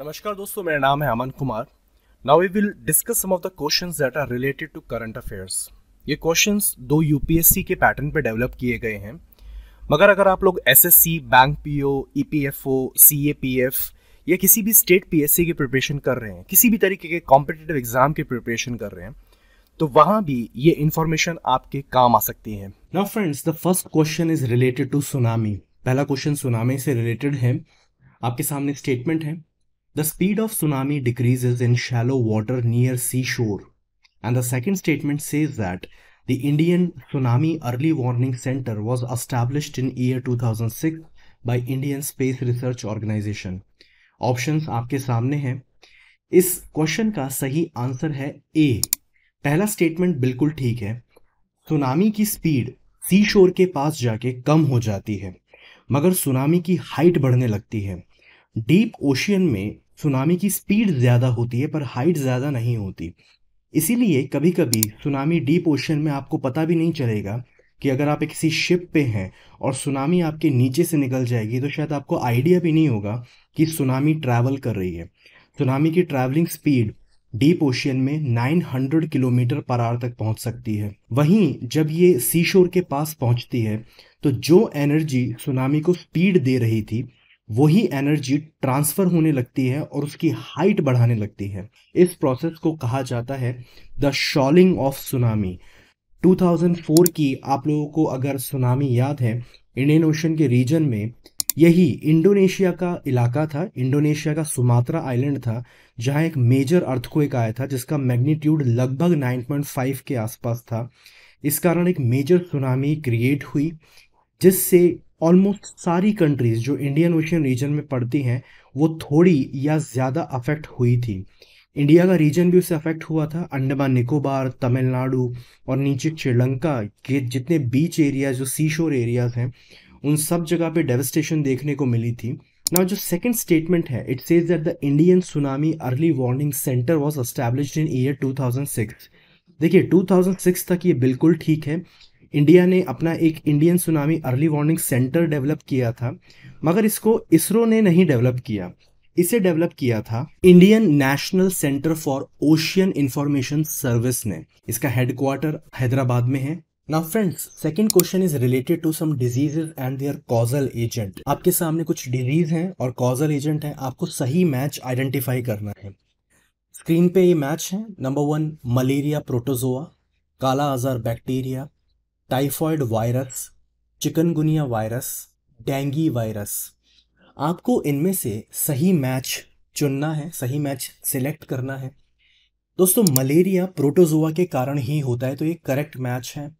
नमस्कार दोस्तों मेरा नाम है Aman Kumar now we will discuss some of the questions that are related to current affairs ये क्वेश्चंस दो यूपीएससी के पैटर्न पे डेवलप किए गए हैं मगर अगर आप लोग SSC bank PO EPFO CAPF या किसी भी स्टेट पीएससी की प्रिपरेशन कर रहे हैं किसी भी तरीके के कॉम्पिटेटिव एग्जाम की प्रिपरेशन कर रहे हैं तो वहां भी ये इंफॉर्मेशन आपके काम आ सकती है now friends the first question is related to tsunami पहला क्वेश्चन सुनामी से रिलेटेड है आपके सामने स्टेटमेंट है The speed of tsunami decreases in shallow water near seashore. And the second statement says that the Indian Tsunami Early Warning Center was established in year 2006 by Indian Space Research Organization. Options आपके सामने हैं इस question का सही answer है ए पहला statement बिल्कुल ठीक है सुनामी की स्पीड सी शोर के पास जाके कम हो जाती है मगर सुनामी की हाइट बढ़ने लगती है डीप ओशियन में सुनामी की स्पीड ज़्यादा होती है पर हाइट ज़्यादा नहीं होती इसीलिए कभी कभी सुनामी डीप ओशन में आपको पता भी नहीं चलेगा कि अगर आप किसी शिप पे हैं और सुनामी आपके नीचे से निकल जाएगी तो शायद आपको आइडिया भी नहीं होगा कि सुनामी ट्रैवल कर रही है सुनामी की ट्रैवलिंग स्पीड डीप ओशियन में 900 किलोमीटर पर आर तक पहुंच सकती है वहीं जब ये सीशोर के पास पहुंचती है तो जो एनर्जी सुनामी को स्पीड दे रही थी वही एनर्जी ट्रांसफर होने लगती है और उसकी हाइट बढ़ाने लगती है इस प्रोसेस को कहा जाता है द शॉलिंग ऑफ सुनामी 2004 की आप लोगों को अगर सुनामी याद है इंडियन ओशन के रीजन में यही इंडोनेशिया का इलाका था इंडोनेशिया का सुमात्रा आइलैंड था जहां एक मेजर अर्थक्वेक आया था जिसका मैग्नीट्यूड लगभग 9.5 के आसपास था इस कारण एक मेजर सुनामी क्रिएट हुई जिससे ऑलमोस्ट सारी कंट्रीज़ जो इंडियन ओशियन रीजन में पड़ती हैं वो थोड़ी या ज़्यादा अफेक्ट हुई थी इंडिया का रीजन भी उससे अफेक्ट हुआ था अंडमान निकोबार तमिलनाडु और नीचे श्रीलंका के जितने बीच एरियाज जो सी शोर एरियाज हैं उन सब जगह पे डेवस्टेशन देखने को मिली थी नाउ जो सेकंड स्टेटमेंट है it says that the Indian tsunami early warning centre was established in year 2006 देखिए 2006 तक ये बिल्कुल ठीक है इंडिया ने अपना एक Indian tsunami early warning centre develop किया था मगर इसको इसरो ने नहीं डेवलप किया इसे डेवलप किया था Indian national centre for ocean information service ने इसका हेडक्वार्टर हैदराबाद में है now friends second question is related to some diseases and their causal agent आपके सामने कुछ डिजीज हैं और कॉजल एजेंट हैं आपको सही मैच आइडेंटिफाई करना है स्क्रीन पे ये मैच है number one malaria protozoa kala azar bacteria typhoid virus chikungunya virus dengue virus आपको इनमें से सही मैच चुनना है सही मैच सिलेक्ट करना है दोस्तों मलेरिया प्रोटोजोआ के कारण ही होता है तो ये करेक्ट मैच है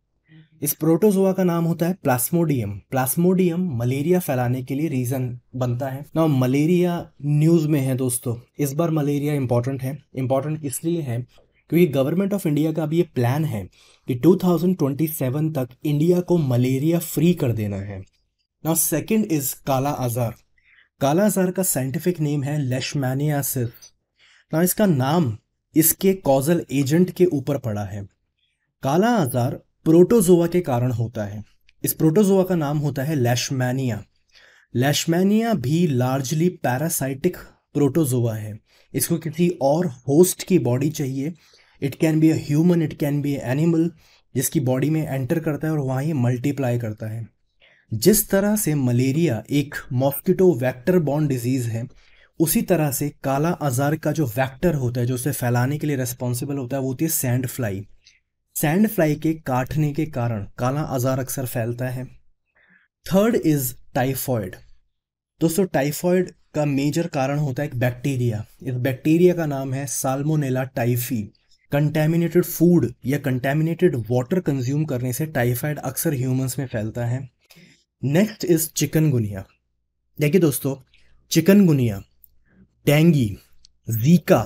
इस प्रोटोजोआ का नाम होता है प्लास्मोडियम प्लास्मोडियम मलेरिया फैलाने के लिए रीजन बनता है ना मलेरिया न्यूज में है दोस्तों इस बार मलेरिया इंपॉर्टेंट है इंपॉर्टेंट इसलिए है क्योंकि गवर्नमेंट ऑफ इंडिया का अभी ये प्लान है कि 2027 तक इंडिया को मलेरिया फ्री कर देना है नाउ सेकंड इज काला आजार काला आजार का साइंटिफिक नेम है लेशमैनियासिस ना इसका नाम इसके कॉजल एजेंट के ऊपर पड़ा है काला आजार प्रोटोजोआ के कारण होता है इस प्रोटोजोआ का नाम होता है लेशमैनिया लेशमैनिया भी लार्जली पैरासाइटिक प्रोटोजोआ है इसको किसी और होस्ट की बॉडी चाहिए it can be a human it can be animal जिसकी बॉडी में एंटर करता है और वहाँ ये मल्टीप्लाई करता है जिस तरह से मलेरिया एक मॉस्किटो वैक्टर बॉन्ड डिजीज़ है उसी तरह से काला आजार का जो वैक्टर होता है जो उसे फैलाने के लिए रेस्पॉन्सिबल होता है वो होती है सैंड फ्लाई सैंड फ्लाई के काटने के कारण काला आजार अक्सर फैलता है थर्ड इज टाइफॉयड दोस्तों टाइफॉयड का मेजर कारण होता है एक बैक्टीरिया इस बैक्टीरिया का नाम है साल्मोनेला टाइफी कंटेमिनेटेड फूड या कंटेमिनेटेड वाटर कंज्यूम करने से टाइफाइड अक्सर ह्यूमंस में फैलता है नेक्स्ट इज चिकनगुनिया देखिए दोस्तों chikungunya dengue Zika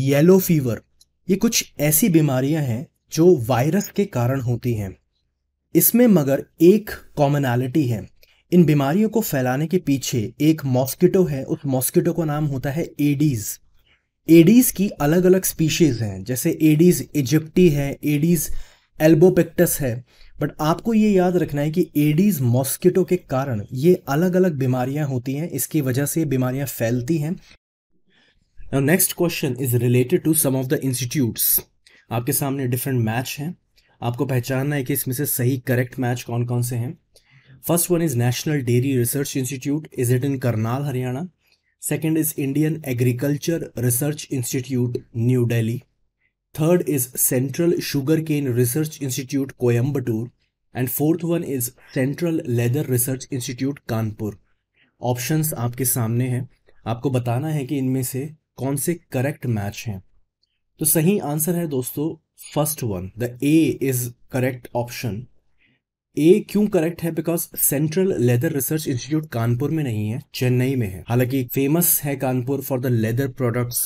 yellow fever ये कुछ ऐसी बीमारियां हैं जो वायरस के कारण होती हैं इसमें मगर एक कॉमनैलिटी है इन बीमारियों को फैलाने के पीछे एक मॉस्किटो है उस मॉस्किटो का नाम होता है एडीज़ एडीज की अलग अलग स्पीशीज़ हैं जैसे एडीज इजिप्टी है एडीज एल्बोपेक्टस है बट आपको ये याद रखना है कि एडीज मॉस्किटो के कारण ये अलग अलग बीमारियां होती हैं इसकी वजह से बीमारियां फैलती हैं next question is related to some of the institutes आपके सामने डिफरेंट मैच हैं आपको पहचानना है कि इसमें से सही करेक्ट मैच कौन कौन से हैं first one is national dairy research institute is it in Karnal Haryana second is Indian agriculture research institute new Delhi third is central sugar cane research institute Coimbatore and fourth one is central leather research institute Kanpur option आपके सामने हैं आपको बताना है कि इनमें से कौन से करेक्ट मैच हैं तो सही आंसर है दोस्तों first one the A is correct option A क्यों करेक्ट है because central leather research institute Kanpur में नहीं है चेन्नई में है हालांकि फेमस है Kanpur for the leather products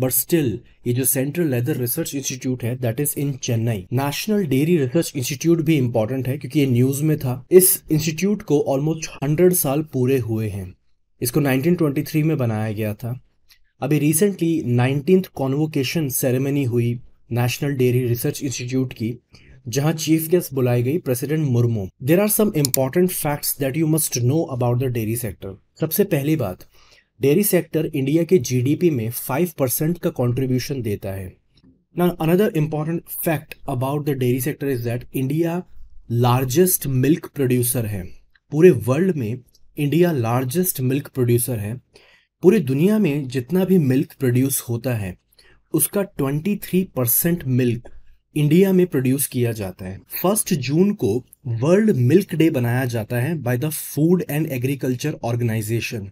but still ये जो सेंट्रल लेदर रिसर्च इंस्टीट्यूट है that is in Chennai national dairy research institute भी इंपॉर्टेंट है क्योंकि ये न्यूज में था इस इंस्टीट्यूट को ऑलमोस्ट हंड्रेड साल पूरे हुए हैं इसको 1923 में बनाया गया था अभी रिसेंटली नाइनटीन कॉन्वोकेशन सेरेमनी हुई नेशनल डेयरी रिसर्च इंस्टीट्यूट की जहां चीफ गेस्ट बुलाई गई president Murmu there are some important facts that you must know about the dairy sector सबसे पहली बात डेयरी सेक्टर इंडिया के जीडीपी में 5 परसेंट का कंट्रीब्यूशन देता है ना another important fact about the dairy sector is that India largest milk producer है पूरे वर्ल्ड में इंडिया लार्जेस्ट मिल्क प्रोड्यूसर है पूरी दुनिया में जितना भी मिल्क प्रोड्यूस होता है उसका 23 परसेंट मिल्क इंडिया में प्रोड्यूस किया जाता है फर्स्ट जून को वर्ल्ड मिल्क डे बनाया जाता है by the food and agriculture organization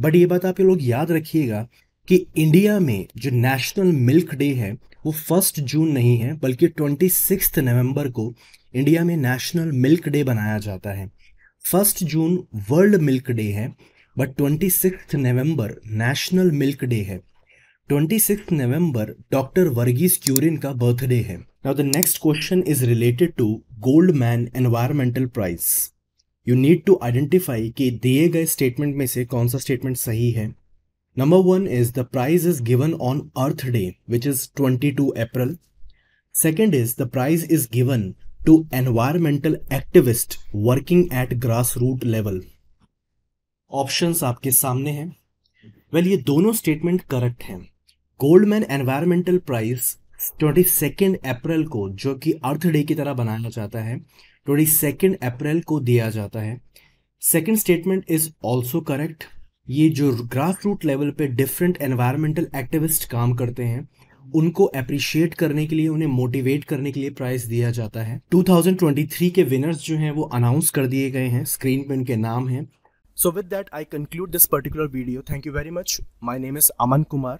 but ये बात आप लोग याद रखिएगा कि इंडिया में जो नेशनल मिल्क डे है वो फर्स्ट जून नहीं है बल्कि ट्वेंटी सिक्स नवम्बर को इंडिया में नेशनल मिल्क डे बनाया जाता है first June world milk day है but twenty six November national milk day है twenty six November doctor Verghese Kurien का बर्थडे है now the next question is related to Goldman environmental prize you need to identify कि दिए गए statement में से कौन सा स्टेटमेंट सही है number one is the prize is given on earth day which is twenty two April second is the prize is given to environmental activist working at grass root level option आपके सामने हैं well well, ये दोनों statement correct हैं Goldman environmental prize twenty second April को जो कि अर्थ day की तरह बनाया जाता है ट्वेंटी सेकेंड अप्रैल को दिया जाता है second statement is also correct ये जो ग्रास रूट लेवल पे डिफरेंट एनवायरमेंटल एक्टिविस्ट काम करते हैं उनको अप्रिशिएट करने के लिए उन्हें मोटिवेट करने के लिए प्राइज दिया जाता है 2023 के विनर्स जो हैं वो अनाउंस कर दिए गए हैं स्क्रीन पे उनके नाम हैं so with that I conclude this particular video thank you very much my name is Aman Kumar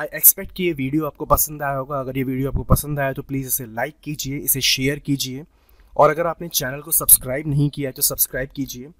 I expect कि ये वीडियो आपको पसंद आया होगा अगर ये वीडियो आपको पसंद आया तो प्लीज़ इसे लाइक कीजिए इसे शेयर कीजिए और अगर आपने चैनल को सब्सक्राइब नहीं किया है तो सब्सक्राइब कीजिए